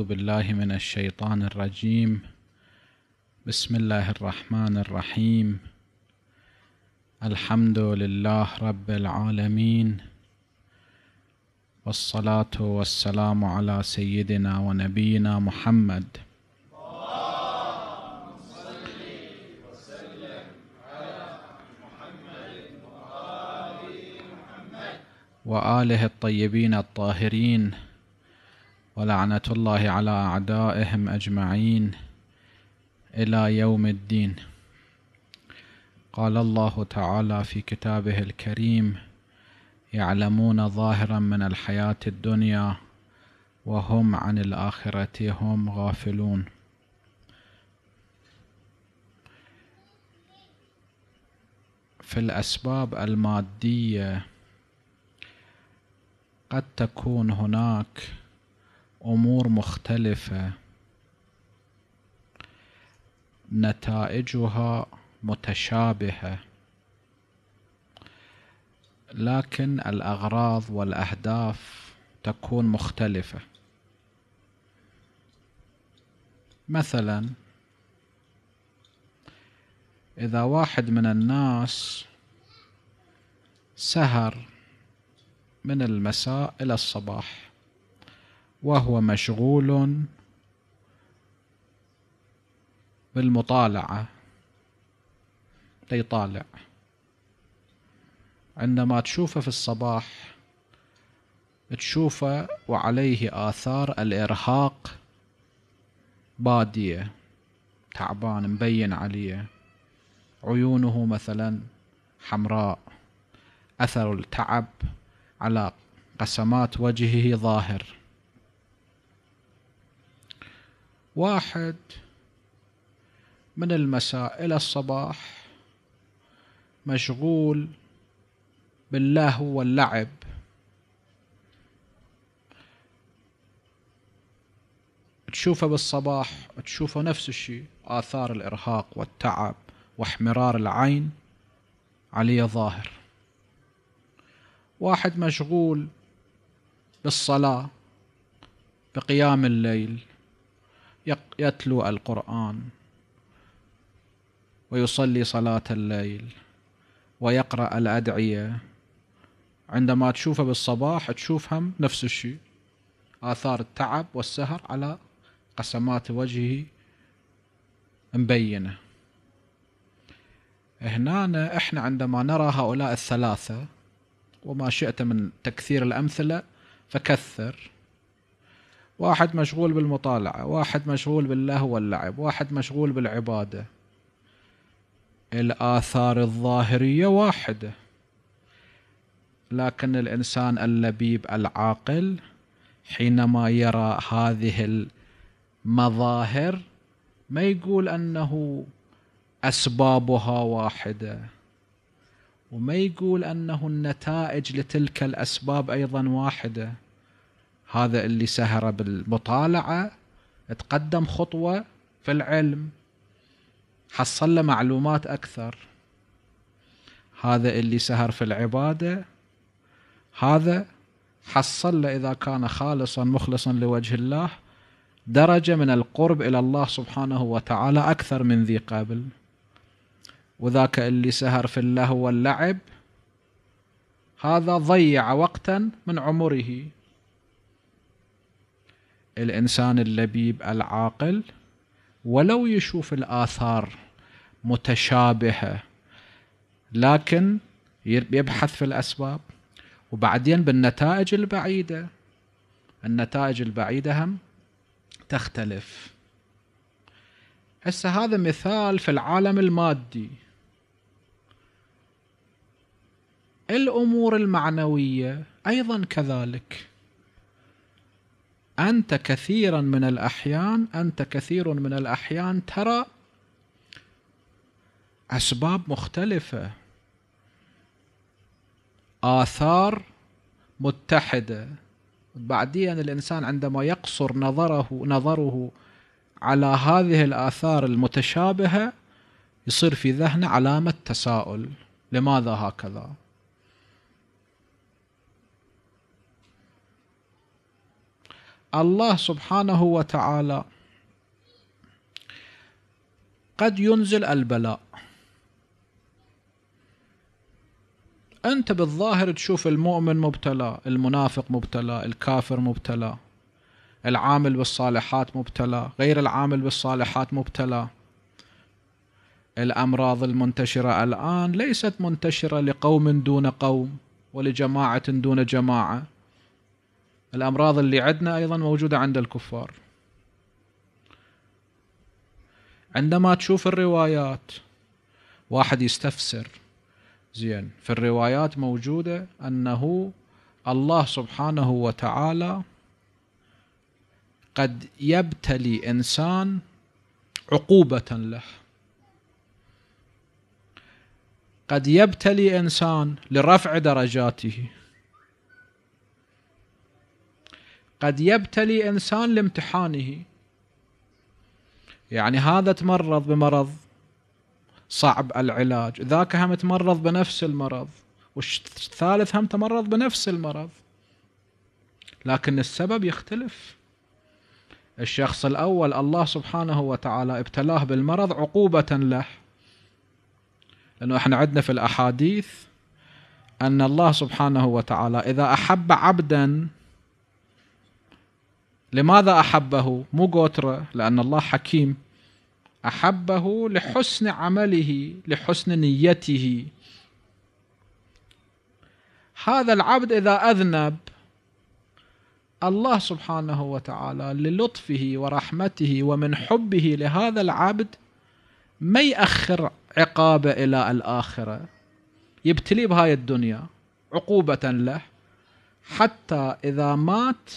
أعوذ بالله من الشيطان الرجيم بسم الله الرحمن الرحيم الحمد لله رب العالمين والصلاة والسلام على سيدنا ونبينا محمد وآله الطيبين الطاهرين ولعنة الله على أعدائهم أجمعين إلى يوم الدين قال الله تعالى في كتابه الكريم يعلمون ظاهرا من الحياة الدنيا وهم عن الآخرة هم غافلون في الأسباب المادية قد تكون هناك أمور مختلفة نتائجها متشابهة لكن الأغراض والأهداف تكون مختلفة مثلا إذا واحد من الناس سهر من المساء إلى الصباح وهو مشغول بالمطالعة ليطالع عندما تشوفه في الصباح تشوفه وعليه آثار الإرهاق بادية تعبان مبين عليه عيونه مثلا حمراء أثر التعب على قسمات وجهه ظاهر واحد من المساء إلى الصباح مشغول باللهو واللعب تشوفه بالصباح تشوفه نفس الشيء آثار الإرهاق والتعب واحمرار العين عليه ظاهر واحد مشغول بالصلاة بقيام الليل يتلو القرآن ويصلي صلاة الليل ويقرأ الأدعية عندما تشوفه بالصباح تشوف هم نفس الشيء آثار التعب والسهر على قسمات وجهه مبينة هنا احنا عندما نرى هؤلاء الثلاثة وما شئت من تكثير الأمثلة فكثر واحد مشغول بالمطالعة واحد مشغول باللهو واللعب واحد مشغول بالعبادة الآثار الظاهرية واحدة لكن الإنسان اللبيب العاقل حينما يرى هذه المظاهر ما يقول أنه أسبابها واحدة وما يقول أنه النتائج لتلك الأسباب أيضا واحدة هذا اللي سهر بالمطالعة تقدم خطوة في العلم حصل له معلومات أكثر هذا اللي سهر في العبادة هذا حصل له إذا كان خالصا مخلصا لوجه الله درجة من القرب إلى الله سبحانه وتعالى أكثر من ذي قبل وذاك اللي سهر في اللهو واللعب هذا ضيع وقتا من عمره الإنسان اللبيب العاقل ولو يشوف الآثار متشابهة لكن يبحث في الأسباب وبعدين بالنتائج البعيدة النتائج البعيدة هم تختلف هسه هذا مثال في العالم المادي الأمور المعنوية أيضا كذلك أنت كثيرا من الأحيان أنت كثير من الأحيان ترى أسباب مختلفة آثار متحدة بعدين الإنسان عندما يقصر نظره نظره على هذه الآثار المتشابهة يصير في ذهنه علامة تساؤل لماذا هكذا الله سبحانه وتعالى قد ينزل البلاء أنت بالظاهر تشوف المؤمن مبتلى المنافق مبتلى الكافر مبتلى العامل بالصالحات مبتلى غير العامل بالصالحات مبتلى الأمراض المنتشرة الآن ليست منتشرة لقوم دون قوم ولجماعة دون جماعة الأمراض اللي عندنا أيضا موجودة عند الكفار عندما تشوف الروايات واحد يستفسر زين في الروايات موجودة أنه الله سبحانه وتعالى قد يبتلي إنسان عقوبة له قد يبتلي إنسان لرفع درجاته قد يبتلي انسان لامتحانه يعني هذا تمرض بمرض صعب العلاج ذاك هم تمرض بنفس المرض والثالث هم تمرض بنفس المرض لكن السبب يختلف الشخص الأول الله سبحانه وتعالى ابتلاه بالمرض عقوبة له لأنه احنا عندنا في الأحاديث أن الله سبحانه وتعالى إذا أحب عبدا لماذا أحبه مو قوترة لأن الله حكيم أحبه لحسن عمله لحسن نيته هذا العبد إذا أذنب الله سبحانه وتعالى للطفه ورحمته ومن حبه لهذا العبد ما يأخر عقابه إلى الآخرة يبتليه بهاي الدنيا عقوبة له حتى إذا مات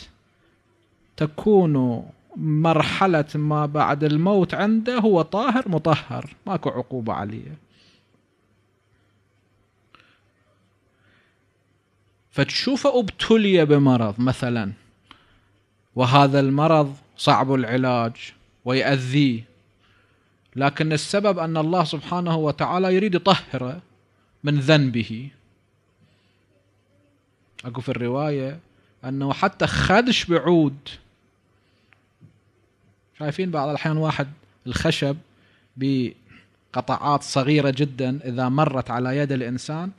تكون مرحلة ما بعد الموت عنده هو طاهر مطهر ماكو عقوبة عليه فتشوفه ابتلي بمرض مثلا وهذا المرض صعب العلاج ويأذيه لكن السبب أن الله سبحانه وتعالى يريد يطهره من ذنبه أكو في الرواية أنه حتى خدش بعود شايفين بعض الاحيان واحد الخشب بقطعات صغيره جدا اذا مرت على يد الانسان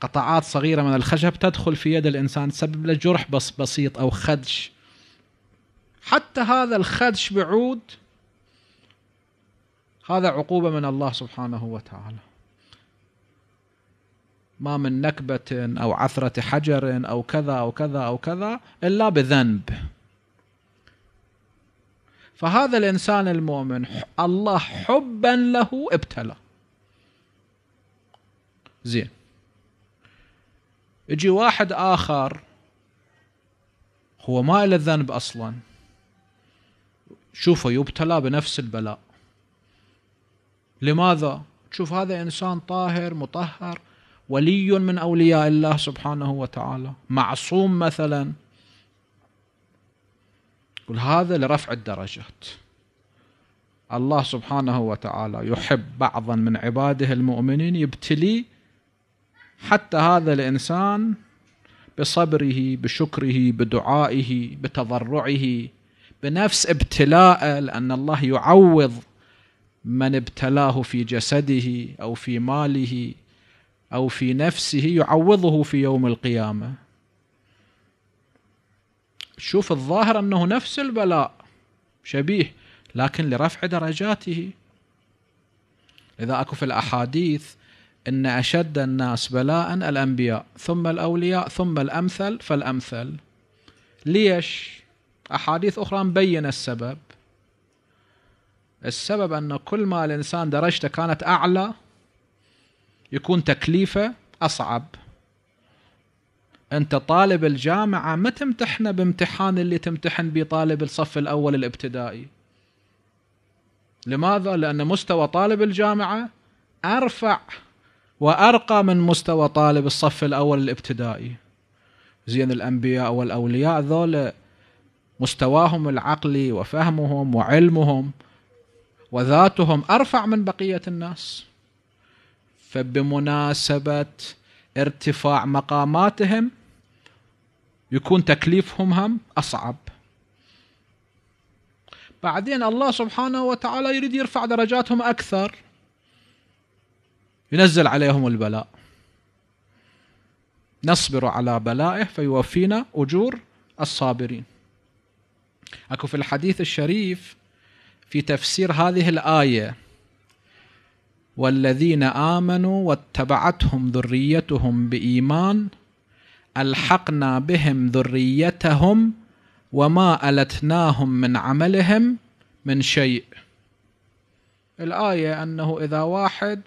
قطعات صغيره من الخشب تدخل في يد الانسان تسبب له جرح بس بسيط او خدش حتى هذا الخدش بعود هذا عقوبه من الله سبحانه وتعالى ما من نكبه او عثره حجر او كذا او كذا او كذا الا بذنب فهذا الانسان المؤمن الله حبا له ابتلى زين يجي واحد اخر هو ما له ذنب اصلا شوفه يبتلى بنفس البلاء لماذا تشوف هذا انسان طاهر مطهر ولي من اولياء الله سبحانه وتعالى معصوم مثلا هذا لرفع الدرجات الله سبحانه وتعالى يحب بعضا من عباده المؤمنين يبتلي حتى هذا الإنسان بصبره بشكره بدعائه بتضرعه بنفس ابتلاءه لأن الله يعوض من ابتلاه في جسده أو في ماله أو في نفسه يعوضه في يوم القيامة شوف الظاهر أنه نفس البلاء شبيه لكن لرفع درجاته لذا أكو في الأحاديث إن أشد الناس بلاء الأنبياء ثم الأولياء ثم الأمثل فالأمثل ليش؟ أحاديث أخرى مبين السبب السبب أن كل ما الإنسان درجته كانت أعلى يكون تكليفه أصعب انت طالب الجامعه ما تمتحنه بامتحان اللي تمتحن به طالب الصف الاول الابتدائي لماذا لان مستوى طالب الجامعه ارفع وارقى من مستوى طالب الصف الاول الابتدائي زين الانبياء والاولياء ذولا مستواهم العقلي وفهمهم وعلمهم وذاتهم ارفع من بقيه الناس فبمناسبه ارتفاع مقاماتهم يكون تكليفهم هم أصعب بعدين الله سبحانه وتعالى يريد يرفع درجاتهم أكثر ينزل عليهم البلاء نصبر على بلائه فيوفينا أجور الصابرين أكو في الحديث الشريف في تفسير هذه الآية والذين آمنوا واتبعتهم ذريتهم بإيمان ألحقنا بهم ذريتهم وما ألتناهم من عملهم من شيء الآية أنه إذا واحد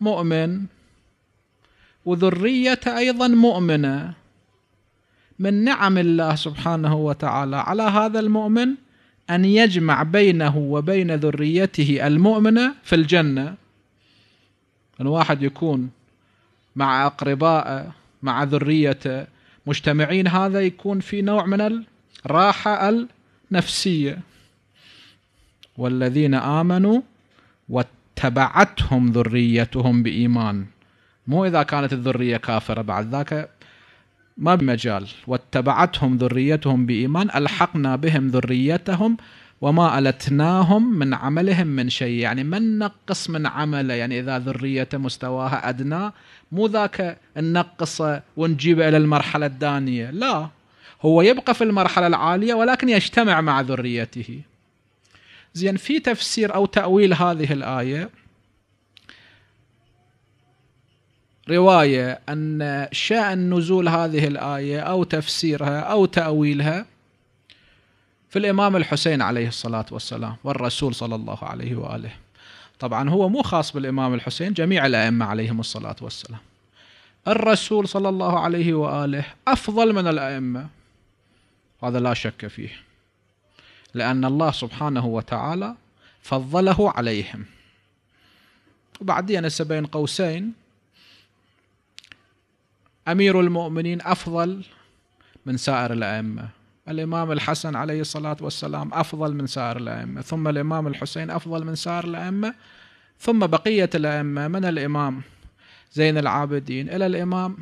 مؤمن وذريته أيضا مؤمنة من نعم الله سبحانه وتعالى على هذا المؤمن أن يجمع بينه وبين ذريته المؤمنة في الجنة أن واحد يكون مع أقربائه مع ذريته مجتمعين هذا يكون في نوع من الراحة النفسية والذين آمنوا واتبعتهم ذريتهم بإيمان مو إذا كانت الذرية كافرة بعد ذاك ما بمجال واتبعتهم ذريتهم بإيمان ألحقنا بهم ذريتهم وما ألتناهم من عملهم من شيء يعني من نقص من عمله يعني إذا ذريته مستواها أدنى مو ذاك ننقصه ونجيبه إلى المرحلة الدانية لا هو يبقى في المرحلة العالية ولكن يجتمع مع ذريته زين في تفسير أو تأويل هذه الآية رواية أن شأن نزول هذه الآية أو تفسيرها أو تأويلها في الإمام الحسين عليه الصلاة والسلام والرسول صلى الله عليه وآله طبعا هو مو خاص بالإمام الحسين جميع الأئمة عليهم الصلاة والسلام الرسول صلى الله عليه وآله أفضل من الأئمة هذا لا شك فيه لأن الله سبحانه وتعالى فضله عليهم وبعدين هسه بين قوسين أمير المؤمنين أفضل من سائر الأئمة الإمام الحسن عليه الصلاة والسلام أفضل من سائر الأئمة ثم الإمام الحسين أفضل من سائر الأئمة ثم بقية الأئمة من الإمام زين العابدين إلى الإمام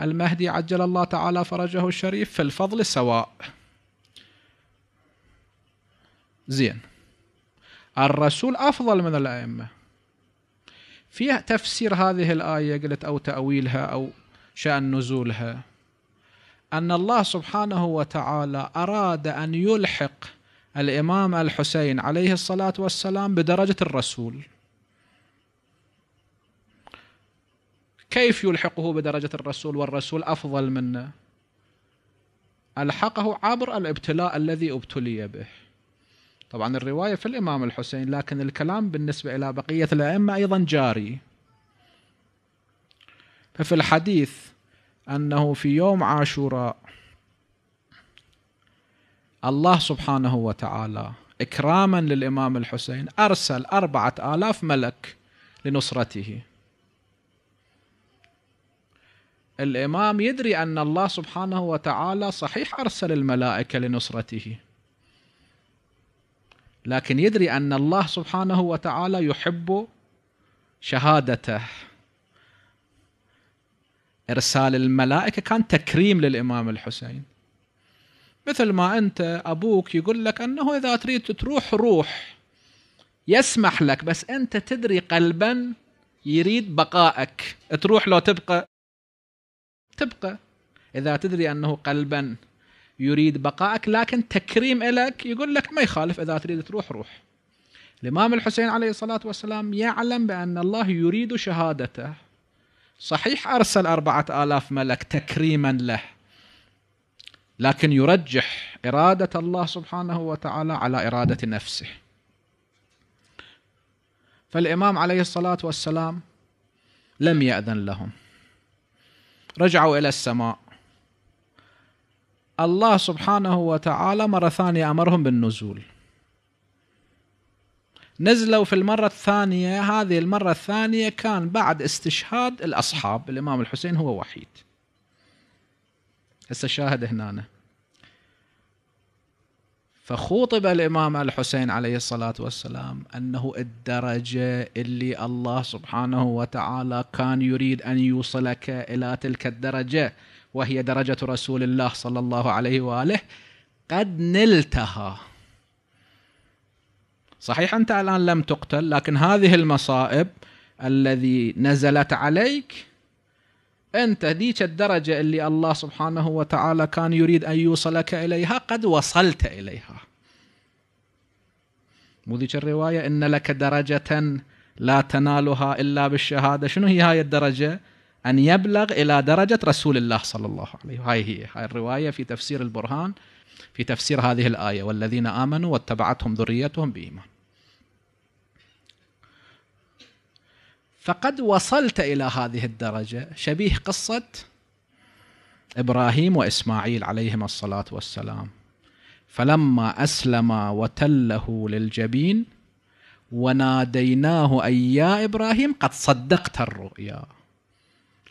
المهدي عجل الله تعالى فرجه الشريف في الفضل سواء زين الرسول أفضل من الأئمة في تفسير هذه الآية قلت أو تأويلها أو شأن نزولها ان الله سبحانه وتعالى اراد ان يلحق الامام الحسين عليه الصلاه والسلام بدرجه الرسول كيف يلحقه بدرجه الرسول والرسول افضل منه الحقه عبر الابتلاء الذي ابتلي به طبعا الروايه في الامام الحسين لكن الكلام بالنسبه الى بقيه الائمه ايضا جاري ففي الحديث أنه في يوم عاشوراء الله سبحانه وتعالى إكراما للإمام الحسين أرسل أربعة آلاف ملك لنصرته الإمام يدري أن الله سبحانه وتعالى صحيح أرسل الملائكة لنصرته لكن يدري أن الله سبحانه وتعالى يحب شهادته ارسال الملائكه كان تكريم للامام الحسين مثل ما انت ابوك يقول لك انه اذا تريد تروح روح يسمح لك بس انت تدري قلبا يريد بقائك تروح لو تبقى تبقى اذا تدري انه قلبا يريد بقائك لكن تكريم لك يقول لك ما يخالف اذا تريد تروح روح الامام الحسين عليه الصلاه والسلام يعلم بان الله يريد شهادته صحيح أرسل أربعة آلاف ملك تكريما له لكن يرجح إرادة الله سبحانه وتعالى على إرادة نفسه فالإمام عليه الصلاة والسلام لم يأذن لهم رجعوا إلى السماء الله سبحانه وتعالى مرة ثانية أمرهم بالنزول نزلوا في المرة الثانية هذه المرة الثانية كان بعد استشهاد الأصحاب الإمام الحسين هو وحيد هسه شاهد هنا فخوطب الإمام الحسين عليه الصلاة والسلام أنه الدرجة اللي الله سبحانه وتعالى كان يريد أن يوصلك إلى تلك الدرجة وهي درجة رسول الله صلى الله عليه وآله قد نلتها صحيح انت الان لم تقتل لكن هذه المصائب الذي نزلت عليك انت ذيك الدرجه اللي الله سبحانه وتعالى كان يريد ان يوصلك اليها قد وصلت اليها. مو ذيك الروايه ان لك درجه لا تنالها الا بالشهاده، شنو هي هاي الدرجه؟ ان يبلغ الى درجه رسول الله صلى الله عليه وسلم، هاي هي هاي الروايه في تفسير البرهان في تفسير هذه الايه والذين امنوا واتبعتهم ذريتهم بايمان. فقد وصلت الى هذه الدرجه شبيه قصه ابراهيم واسماعيل عليهما الصلاه والسلام فلما اسلما وتله للجبين وناديناه أن يا إبراهيم قد صدقت الرؤيا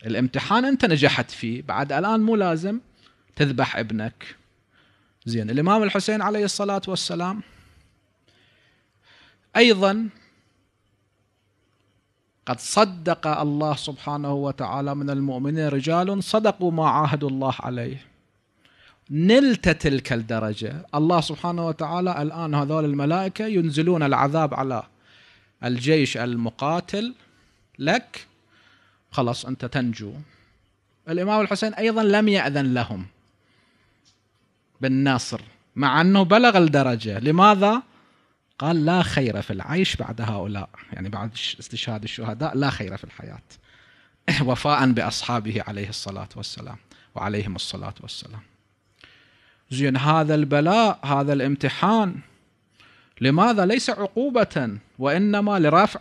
الامتحان أنت نجحت فيه بعد الآن مو لازم تذبح ابنك زين الإمام الحسين عليه الصلاة والسلام أيضا قد صدق الله سبحانه وتعالى من المؤمنين رجال صدقوا ما عاهدوا الله عليه نلت تلك الدرجة الله سبحانه وتعالى الآن هذول الملائكة ينزلون العذاب على الجيش المقاتل لك خلاص أنت تنجو الإمام الحسين أيضا لم يأذن لهم بالنصر مع أنه بلغ الدرجة لماذا؟ قال لا خير في العيش بعد هؤلاء يعني بعد استشهاد الشهداء لا خير في الحياة وفاء بأصحابه عليه الصلاة والسلام وعليهم الصلاة والسلام زين هذا البلاء هذا الامتحان لماذا ليس عقوبة وإنما لرفع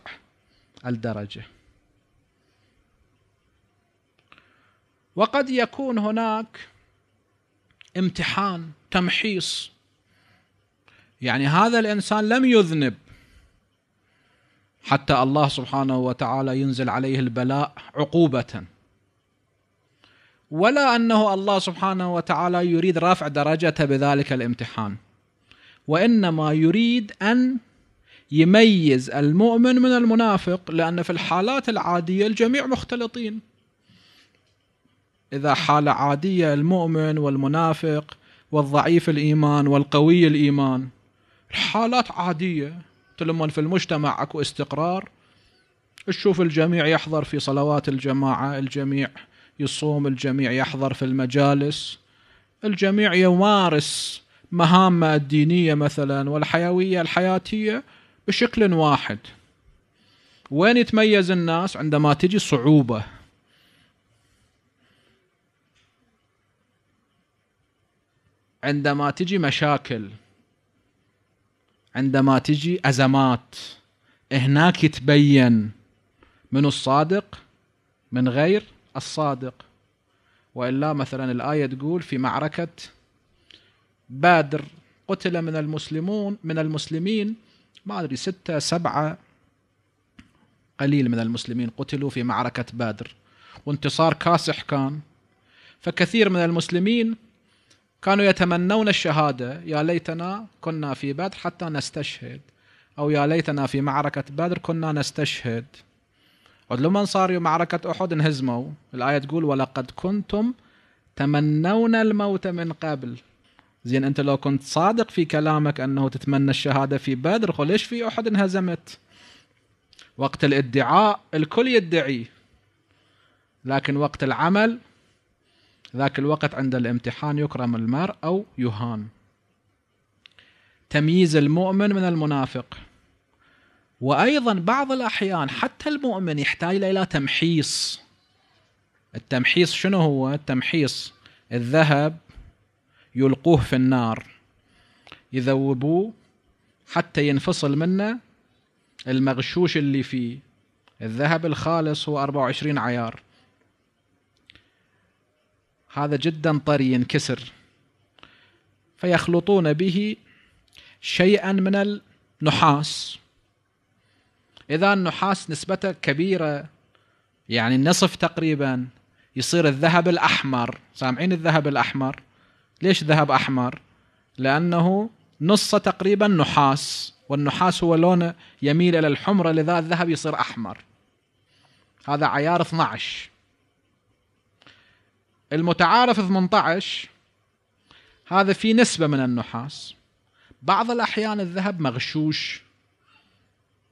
الدرجة وقد يكون هناك امتحان تمحيص يعني هذا الانسان لم يذنب حتى الله سبحانه وتعالى ينزل عليه البلاء عقوبه ولا انه الله سبحانه وتعالى يريد رفع درجته بذلك الامتحان وانما يريد ان يميز المؤمن من المنافق لان في الحالات العاديه الجميع مختلطين اذا حاله عاديه المؤمن والمنافق والضعيف الايمان والقوي الايمان حالات عادية لما في المجتمع اكو استقرار تشوف الجميع يحضر في صلوات الجماعة الجميع يصوم الجميع يحضر في المجالس الجميع يمارس مهامه الدينية مثلا والحيوية الحياتية بشكل واحد وين يتميز الناس عندما تجي صعوبة عندما تجي مشاكل عندما تجي أزمات هناك يتبين من الصادق من غير الصادق وإلا مثلا الآية تقول في معركة بادر قتل من المسلمون من المسلمين ما أدري ستة سبعة قليل من المسلمين قتلوا في معركة بادر وانتصار كاسح كان فكثير من المسلمين كانوا يتمنون الشهادة يا ليتنا كنا في بدر حتى نستشهد أو يا ليتنا في معركة بدر كنا نستشهد ولما صار معركة أحد انهزموا الآية تقول ولقد كنتم تمنون الموت من قبل زين أنت لو كنت صادق في كلامك أنه تتمنى الشهادة في بدر خل ليش في أحد انهزمت وقت الادعاء الكل يدعي لكن وقت العمل ذاك الوقت عند الامتحان يكرم المرء أو يهان تمييز المؤمن من المنافق وأيضا بعض الأحيان حتى المؤمن يحتاج إلى تمحيص التمحيص شنو هو التمحيص الذهب يلقوه في النار يذوبوه حتى ينفصل منه المغشوش اللي فيه الذهب الخالص هو 24 عيار هذا جدا طري ينكسر فيخلطون به شيئا من النحاس إذا النحاس نسبته كبيرة يعني النصف تقريبا يصير الذهب الأحمر سامعين الذهب الأحمر ليش ذهب أحمر لأنه نص تقريبا نحاس والنحاس هو لونه يميل إلى الحمرة لذا الذهب يصير أحمر هذا عيار 12 المتعارف 18 هذا فيه نسبة من النحاس بعض الأحيان الذهب مغشوش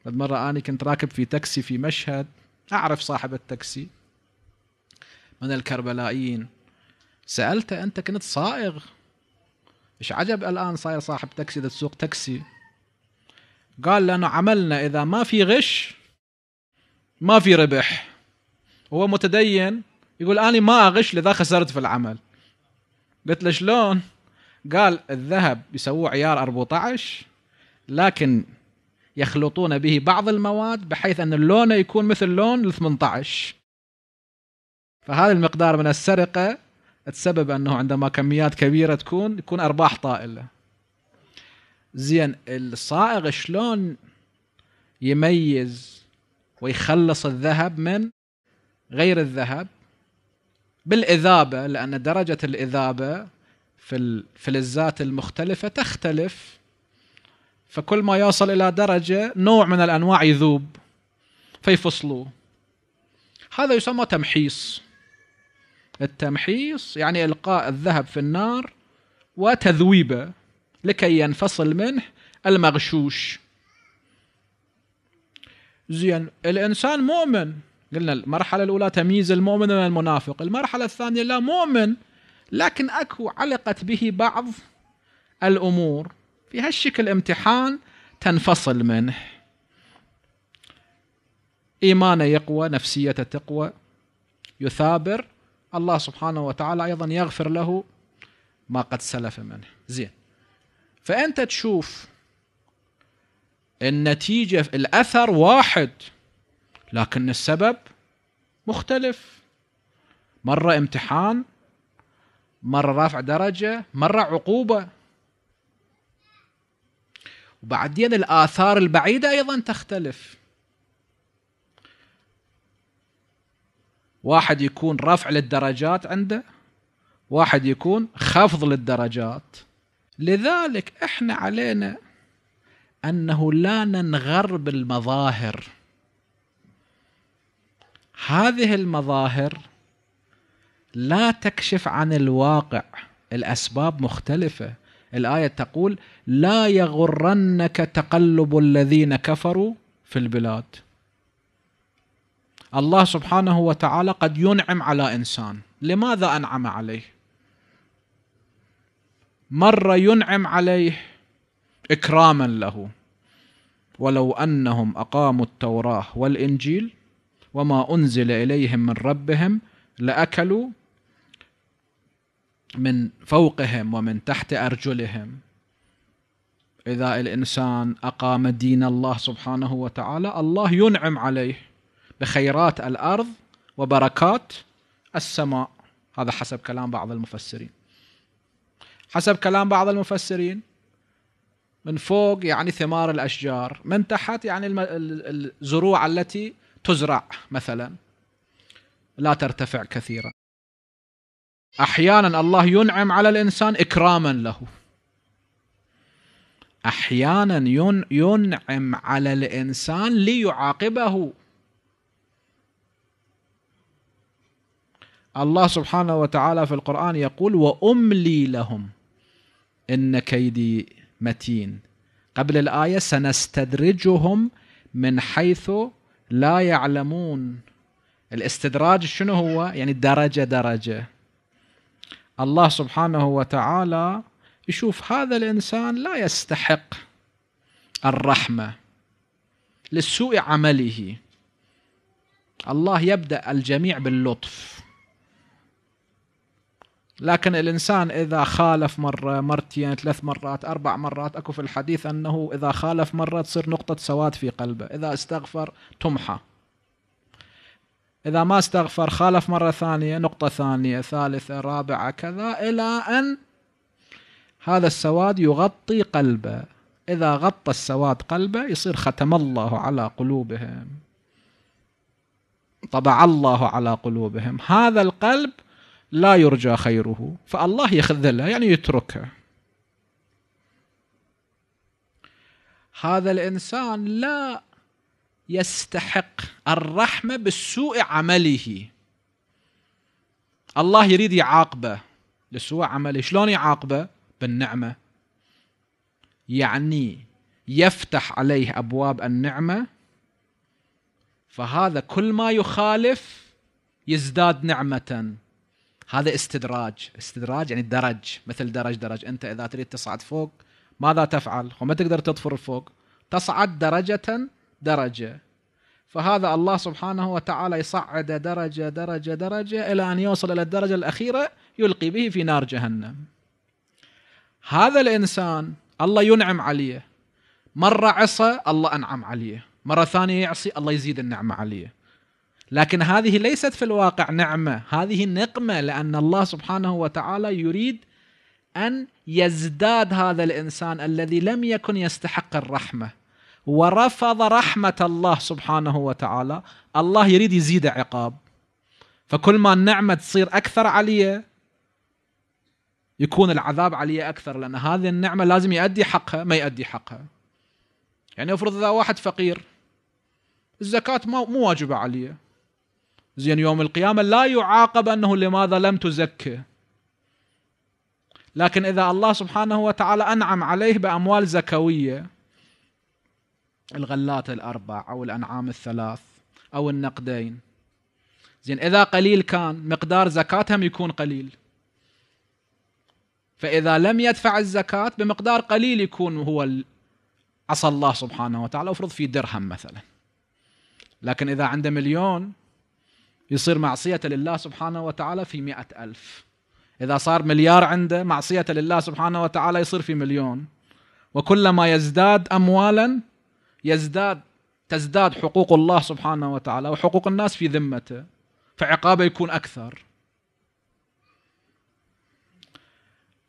مرة أنا كنت راكب في تاكسي في مشهد أعرف صاحب التاكسي من الكربلائيين سألته أنت كنت صائغ إيش عجب الآن صاير صاحب تاكسي إذا تسوق تاكسي قال لأنه عملنا إذا ما في غش ما في ربح هو متدين يقول اني ما اغش لذا خسرت في العمل قلت له شلون قال الذهب يسووه عيار 14 لكن يخلطون به بعض المواد بحيث ان لونه يكون مثل لون ال 18 فهذا المقدار من السرقه تسبب انه عندما كميات كبيره تكون يكون ارباح طائله زين الصائغ شلون يميز ويخلص الذهب من غير الذهب بالاذابه لان درجه الاذابه في الفلزات المختلفه تختلف فكل ما يصل الى درجه نوع من الانواع يذوب فيفصلوه هذا يسمى تمحيص التمحيص يعني القاء الذهب في النار وتذويبه لكي ينفصل منه المغشوش زين الانسان مؤمن قلنا المرحله الاولى تمييز المؤمن من المنافق المرحله الثانيه لا مؤمن لكن اكو علقت به بعض الامور في هالشكل امتحان تنفصل منه ايمانه يقوى نفسيته تقوى يثابر الله سبحانه وتعالى ايضا يغفر له ما قد سلف منه زين فانت تشوف النتيجه الاثر واحد لكن السبب مختلف مرة امتحان مرة رافع درجة مرة عقوبة وبعدين الآثار البعيدة أيضا تختلف واحد يكون رفع للدرجات عنده واحد يكون خفض للدرجات لذلك احنا علينا انه لا ننغر بالمظاهر هذه المظاهر لا تكشف عن الواقع الاسباب مختلفه الايه تقول لا يغرنك تقلب الذين كفروا في البلاد الله سبحانه وتعالى قد ينعم على انسان لماذا انعم عليه مره ينعم عليه اكراما له ولو انهم اقاموا التوراه والانجيل وما أنزل إليهم من ربهم لأكلوا من فوقهم ومن تحت أرجلهم إذا الإنسان أقام دين الله سبحانه وتعالى الله ينعم عليه بخيرات الأرض وبركات السماء هذا حسب كلام بعض المفسرين حسب كلام بعض المفسرين من فوق يعني ثمار الأشجار من تحت يعني الزروع التي تزرع مثلا لا ترتفع كثيرا احيانا الله ينعم على الانسان اكراما له احيانا ينعم على الانسان ليعاقبه الله سبحانه وتعالى في القران يقول واملي لهم ان كيدي متين قبل الايه سنستدرجهم من حيث لا يعلمون الاستدراج شنو هو يعني درجة درجة الله سبحانه وتعالى يشوف هذا الإنسان لا يستحق الرحمة لسوء عمله الله يبدأ الجميع باللطف لكن الانسان اذا خالف مره مرتين ثلاث مرات اربع مرات اكو في الحديث انه اذا خالف مره تصير نقطه سواد في قلبه اذا استغفر تمحى اذا ما استغفر خالف مره ثانيه نقطه ثانيه ثالثه رابعه كذا الى ان هذا السواد يغطي قلبه اذا غطى السواد قلبه يصير ختم الله على قلوبهم طبع الله على قلوبهم هذا القلب لا يرجى خيره فالله يخذلها يعني يتركها هذا الانسان لا يستحق الرحمه بسوء عمله الله يريد يعاقبه لسوء عمله شلون يعاقبه بالنعمه يعني يفتح عليه ابواب النعمه فهذا كل ما يخالف يزداد نعمه هذا استدراج استدراج يعني درج مثل درج درج انت اذا تريد تصعد فوق ماذا تفعل وما تقدر تطفر فوق تصعد درجة درجة فهذا الله سبحانه وتعالى يصعد درجة درجة درجة إلى أن يوصل إلى الدرجة الأخيرة يلقي به في نار جهنم هذا الإنسان الله ينعم عليه مرة عصى الله أنعم عليه مرة ثانية يعصي الله يزيد النعمة عليه لكن هذه ليست في الواقع نعمه هذه نقمه لان الله سبحانه وتعالى يريد ان يزداد هذا الانسان الذي لم يكن يستحق الرحمه ورفض رحمه الله سبحانه وتعالى الله يريد يزيد عقاب فكل ما النعمه تصير اكثر عليه يكون العذاب عليه اكثر لان هذه النعمه لازم يؤدي حقها ما يؤدي حقها يعني افرض اذا واحد فقير الزكاه مو واجبه عليه زين يوم القيامة لا يعاقب أنه لماذا لم تزكه لكن إذا الله سبحانه وتعالى أنعم عليه بأموال زكوية الغلات الأربع أو الأنعام الثلاث أو النقدين زين إذا قليل كان مقدار زكاتهم يكون قليل فإذا لم يدفع الزكاة بمقدار قليل يكون هو عصى الله سبحانه وتعالى افرض في درهم مثلا لكن إذا عنده مليون يصير معصية لله سبحانه وتعالى في مئة ألف إذا صار مليار عنده معصية لله سبحانه وتعالى يصير في مليون وكلما يزداد أموالا يزداد تزداد حقوق الله سبحانه وتعالى وحقوق الناس في ذمته فعقابه يكون أكثر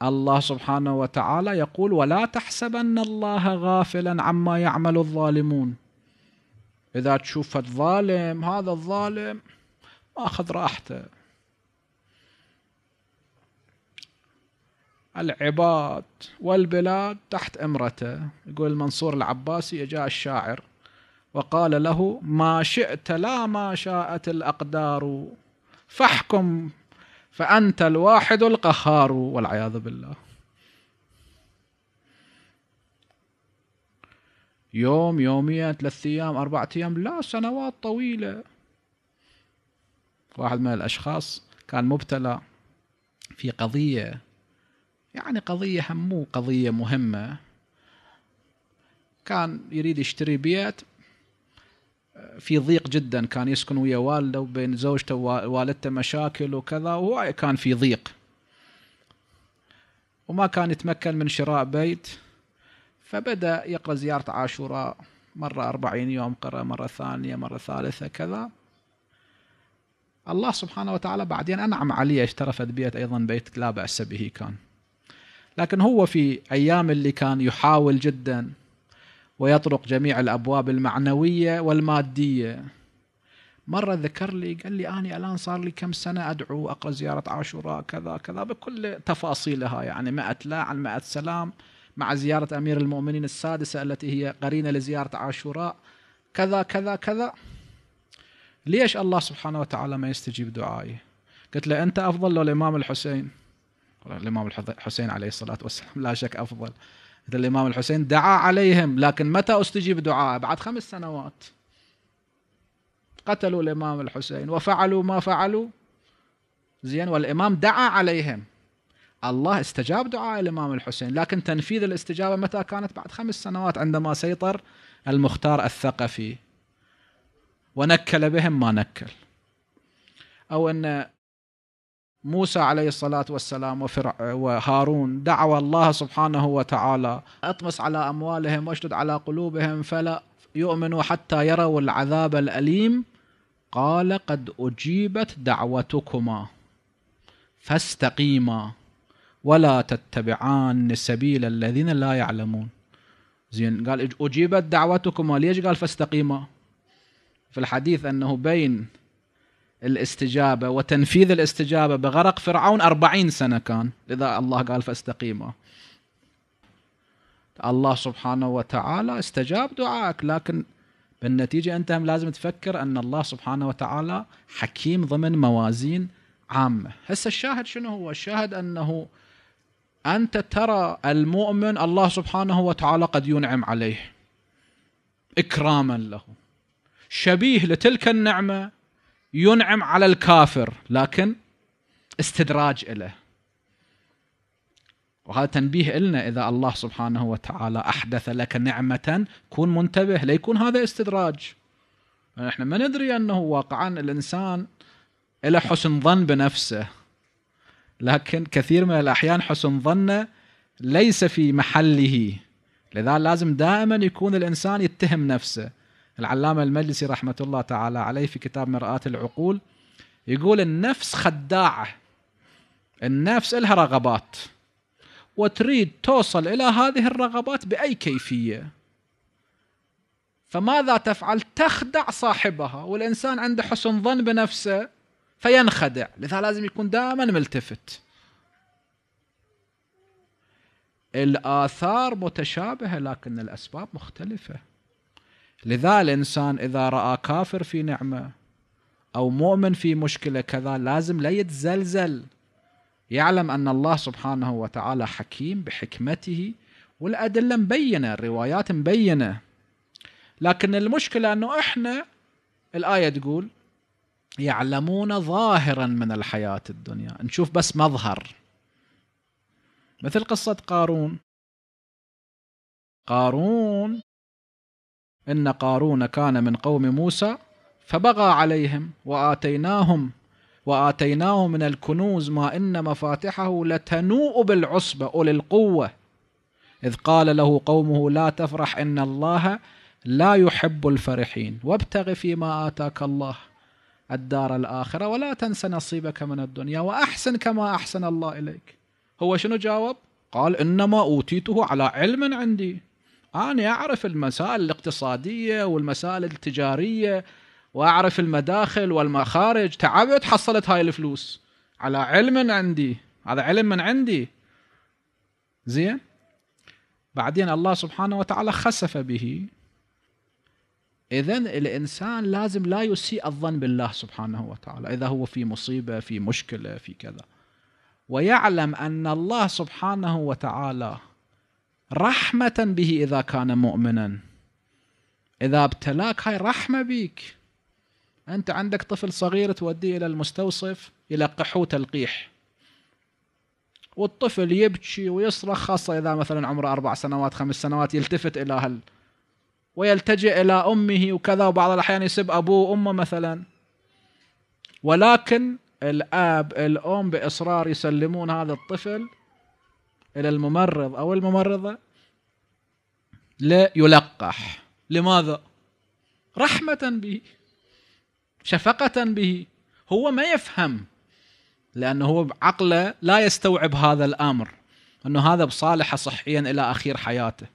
الله سبحانه وتعالى يقول ولا تحسبن الله غافلا عما يعمل الظالمون إذا تشوف الظالم هذا الظالم اخذ راحته العباد والبلاد تحت امرته يقول المنصور العباسي جاء الشاعر وقال له ما شئت لا ما شاءت الاقدار فاحكم فانت الواحد القهار والعياذ بالله يوم يومية ثلاث ايام اربعة ايام لا سنوات طويله واحد من الاشخاص كان مبتلى في قضيه يعني قضيه هم مو قضيه مهمه كان يريد يشتري بيت في ضيق جدا كان يسكن ويا والده وبين زوجته ووالدته مشاكل وكذا وهو كان في ضيق وما كان يتمكن من شراء بيت فبدأ يقرأ زيارة عاشوراء مرة أربعين يوم قرأ مرة ثانية مرة ثالثة كذا الله سبحانه وتعالى بعدين أنعم علي اشترفت بيت أيضا بيت لا باس به كان لكن هو في أيام اللي كان يحاول جدا ويطرق جميع الأبواب المعنوية والمادية مرة ذكر لي قال لي اني الآن صار لي كم سنة أدعو أقرأ زيارة عاشوراء كذا كذا بكل تفاصيلها يعني مئة لا عن مئة سلام مع زيارة أمير المؤمنين السادسة التي هي قرينة لزيارة عاشوراء كذا كذا كذا ليش الله سبحانه وتعالى ما يستجيب دعائي قلت له أنت أفضل لو الإمام الحسين الإمام الحسين عليه الصلاة والسلام لا شك أفضل قلت الإمام الحسين دعا عليهم لكن متى أستجيب دعاء بعد خمس سنوات قتلوا الإمام الحسين وفعلوا ما فعلوا زين والإمام دعا عليهم الله استجاب دعاء الإمام الحسين لكن تنفيذ الاستجابة متى كانت بعد خمس سنوات عندما سيطر المختار الثقفي ونكل بهم ما نكل أو أن موسى عليه الصلاة والسلام وهارون دعوا الله سبحانه وتعالى أطمس على أموالهم واشدد على قلوبهم فلا يؤمنوا حتى يروا العذاب الأليم قال قد أجيبت دعوتكما فاستقيما ولا تتبعان سبيل الذين لا يعلمون زين قال أجيبت دعوتكما ليش قال فاستقيما في الحديث أنه بين الاستجابة وتنفيذ الاستجابة بغرق فرعون أربعين سنة كان لذا الله قال فاستقيما الله سبحانه وتعالى استجاب دعائك لكن بالنتيجة أنت هم لازم تفكر أن الله سبحانه وتعالى حكيم ضمن موازين عامة هسه الشاهد شنو هو الشاهد أنه أنت ترى المؤمن الله سبحانه وتعالى قد ينعم عليه إكراما له شبيه لتلك النعمة ينعم على الكافر لكن استدراج له وهذا تنبيه إلنا إذا الله سبحانه وتعالى أحدث لك نعمة كن منتبه ليكون هذا استدراج نحن ما ندري أنه واقعا الإنسان إلى حسن ظن بنفسه لكن كثير من الأحيان حسن ظنه ليس في محله لذا لازم دائما يكون الإنسان يتهم نفسه العلامة المجلسي رحمة الله تعالى عليه في كتاب مرآة العقول يقول النفس خداعة النفس لها رغبات وتريد توصل إلى هذه الرغبات بأي كيفية فماذا تفعل تخدع صاحبها والإنسان عنده حسن ظن بنفسه فينخدع لذا لازم يكون دائما ملتفت الآثار متشابهة لكن الأسباب مختلفة لذا الإنسان إذا رأى كافر في نعمة أو مؤمن في مشكلة كذا لازم لا يتزلزل يعلم أن الله سبحانه وتعالى حكيم بحكمته والأدلة مبينة الروايات مبينة لكن المشكلة أنه إحنا الآية تقول يعلمون ظاهرا من الحياة الدنيا نشوف بس مظهر مثل قصة قارون قارون إن قارون كان من قوم موسى فبغى عليهم وآتيناهم وآتيناه من الكنوز ما إن مفاتحه لتنوء بالعصبة أولي القوة إذ قال له قومه لا تفرح إن الله لا يحب الفرحين وابتغ فيما آتاك الله الدار الآخرة ولا تنس نصيبك من الدنيا وأحسن كما أحسن الله إليك هو شنو جاوب؟ قال إنما أوتيته على علم عندي انا اعرف المسائل الاقتصاديه والمسائل التجاريه واعرف المداخل والمخارج تعبت حصلت هاي الفلوس على علم عندي هذا علم من عندي زين بعدين الله سبحانه وتعالى خسف به اذا الانسان لازم لا يسيء الظن بالله سبحانه وتعالى اذا هو في مصيبه في مشكله في كذا ويعلم ان الله سبحانه وتعالى رحمة به إذا كان مؤمنا إذا ابتلاك هاي رحمة بيك أنت عندك طفل صغير توديه إلى المستوصف يلقحوه تلقيح والطفل يبكي ويصرخ خاصة إذا مثلا عمره أربع سنوات خمس سنوات يلتفت إلى هال ويلتجئ إلى أمه وكذا وبعض الأحيان يسب أبوه وأمه مثلا ولكن الأب الأم بإصرار يسلمون هذا الطفل إلى الممرض أو الممرضة لا يلقح لماذا؟ رحمة به شفقة به هو ما يفهم لأنه هو عقله لا يستوعب هذا الأمر أنه هذا بصالحه صحيا إلى أخير حياته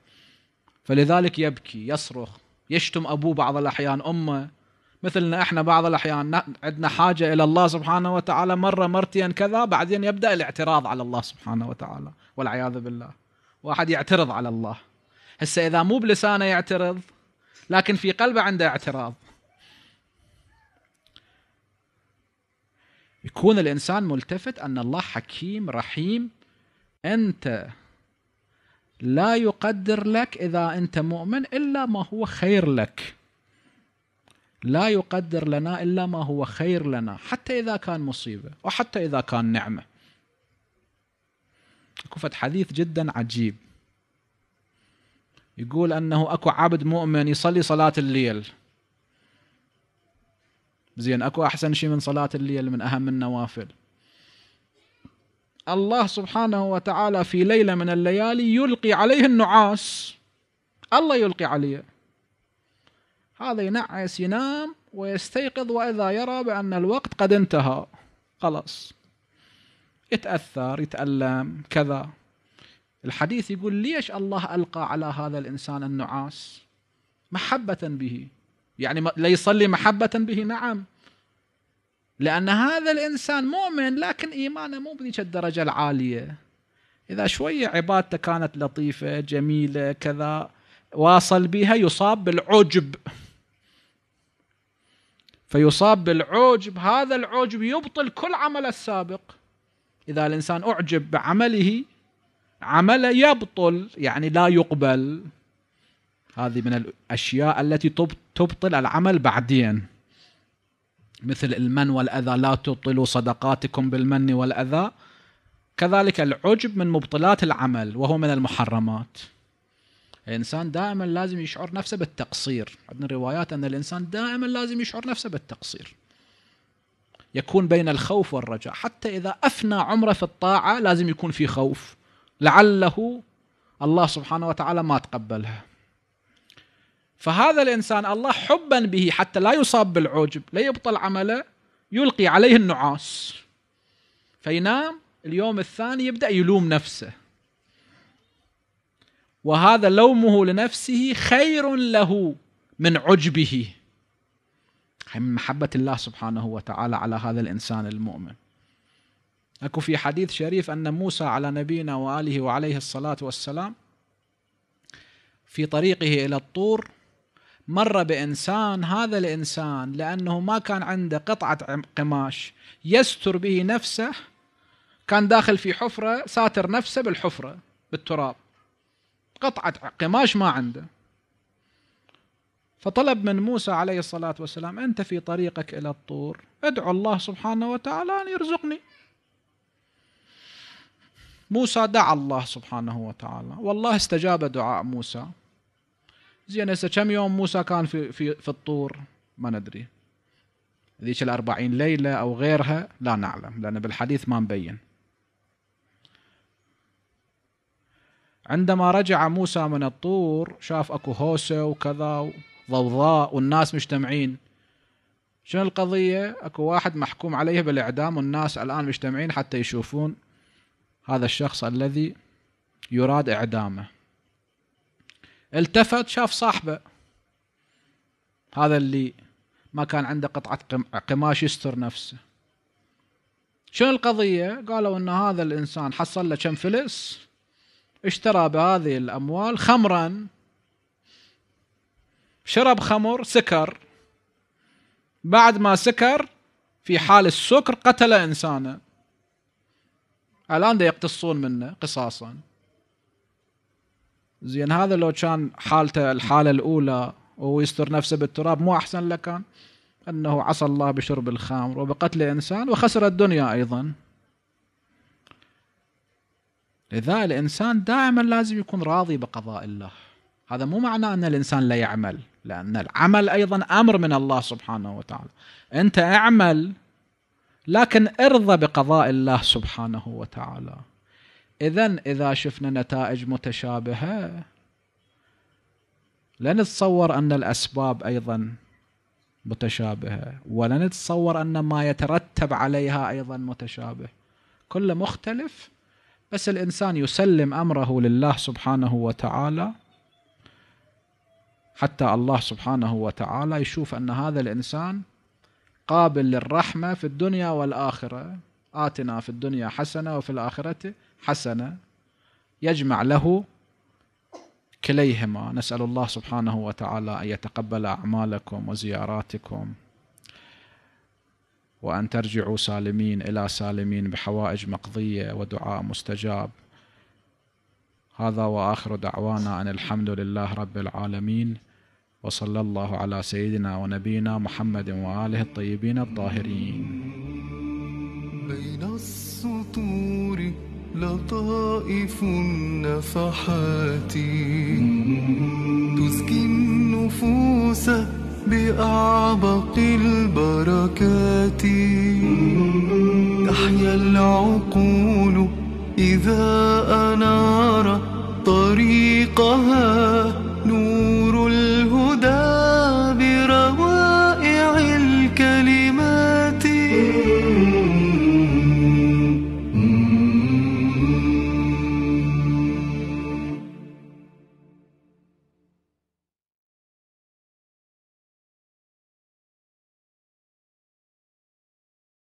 فلذلك يبكي يصرخ يشتم أبوه بعض الأحيان أمه مثلنا احنا بعض الاحيان عندنا حاجه الى الله سبحانه وتعالى مره مرتين كذا بعدين يبدا الاعتراض على الله سبحانه وتعالى والعياذ بالله واحد يعترض على الله هسه اذا مو بلسانه يعترض لكن في قلبه عنده اعتراض يكون الانسان ملتفت ان الله حكيم رحيم انت لا يقدر لك اذا انت مؤمن الا ما هو خير لك لا يقدر لنا الا ما هو خير لنا حتى اذا كان مصيبه وحتى اذا كان نعمه. كفت حديث جدا عجيب. يقول انه اكو عبد مؤمن يصلي صلاه الليل. زين اكو احسن شيء من صلاه الليل من اهم النوافل. الله سبحانه وتعالى في ليله من الليالي يلقي عليه النعاس. الله يلقي عليه هذا ينعس ينام ويستيقظ واذا يرى بان الوقت قد انتهى خلاص يتاثر يتالم كذا الحديث يقول ليش الله القى على هذا الانسان النعاس محبه به يعني ليصلي محبه به نعم لأن هذا الإنسان مؤمن لكن إيمانه مو بذيك الدرجة العالية إذا شوية عبادته كانت لطيفة جميلة كذا واصل بها يصاب بالعجب فيصاب بالعجب هذا العجب يبطل كل عمل السابق إذا الإنسان أعجب بعمله عمل يبطل يعني لا يقبل هذه من الأشياء التي تبطل العمل بعدين مثل المن والأذى لا تبطلوا صدقاتكم بالمن والأذى كذلك العجب من مبطلات العمل وهو من المحرمات الانسان دائما لازم يشعر نفسه بالتقصير عندنا روايات ان الانسان دائما لازم يشعر نفسه بالتقصير يكون بين الخوف والرجاء حتى اذا افنى عمره في الطاعه لازم يكون في خوف لعله الله سبحانه وتعالى ما تقبلها فهذا الانسان الله حبا به حتى لا يصاب بالعجب لا يبطل عمله يلقي عليه النعاس فينام اليوم الثاني يبدا يلوم نفسه وهذا لومه لنفسه خير له من عجبه من محبة الله سبحانه وتعالى على هذا الإنسان المؤمن أكو في حديث شريف أن موسى على نبينا وآله وعليه الصلاة والسلام في طريقه إلى الطور مر بإنسان هذا الإنسان لأنه ما كان عنده قطعة قماش يستر به نفسه كان داخل في حفرة ساتر نفسه بالحفرة بالتراب قطعة قماش ما عنده فطلب من موسى عليه الصلاة والسلام أنت في طريقك إلى الطور أدعو الله سبحانه وتعالى أن يرزقني موسى دعا الله سبحانه وتعالى والله استجاب دعاء موسى زين هسه كم يوم موسى كان في في في الطور ما ندري ذيك الأربعين ليلة أو غيرها لا نعلم لأن بالحديث ما مبين عندما رجع موسى من الطور شاف اكو هوسه وكذا وضوضاء والناس مجتمعين شنو القضيه؟ اكو واحد محكوم عليه بالاعدام والناس الان مجتمعين حتى يشوفون هذا الشخص الذي يراد اعدامه التفت شاف صاحبه هذا اللي ما كان عنده قطعة قماش يستر نفسه شنو القضية؟ قالوا ان هذا الانسان حصل له كم فلس اشترى بهذه الأموال خمرا شرب خمر سكر بعد ما سكر في حال السكر قتل إنسانا الآن يقتصون منه قصاصا زين هذا لو كان حالته الحالة الأولى وهو يستر نفسه بالتراب مو أحسن لكان أنه عصى الله بشرب الخمر وبقتل إنسان وخسر الدنيا أيضا لذا الإنسان دائما لازم يكون راضي بقضاء الله هذا مو معنى أن الإنسان لا يعمل لأن العمل أيضا أمر من الله سبحانه وتعالى أنت اعمل لكن ارضى بقضاء الله سبحانه وتعالى إذا إذا شفنا نتائج متشابهة لا نتصور أن الأسباب أيضا متشابهة ولا نتصور أن ما يترتب عليها أيضا متشابه كل مختلف بس الإنسان يسلم أمره لله سبحانه وتعالى حتى الله سبحانه وتعالى يشوف أن هذا الإنسان قابل للرحمة في الدنيا والآخرة آتنا في الدنيا حسنة وفي الآخرة حسنة يجمع له كليهما نسأل الله سبحانه وتعالى أن يتقبل أعمالكم وزياراتكم وأن ترجعوا سالمين إلى سالمين بحوائج مقضية ودعاء مستجاب هذا وآخر دعوانا أن الحمد لله رب العالمين وصلى الله على سيدنا ونبينا محمد وآله الطيبين الطاهرين بين السطور لطائف النفحات تزكي النفوس بأعبق البركات تحيا العقول إذا أنار طريقها نور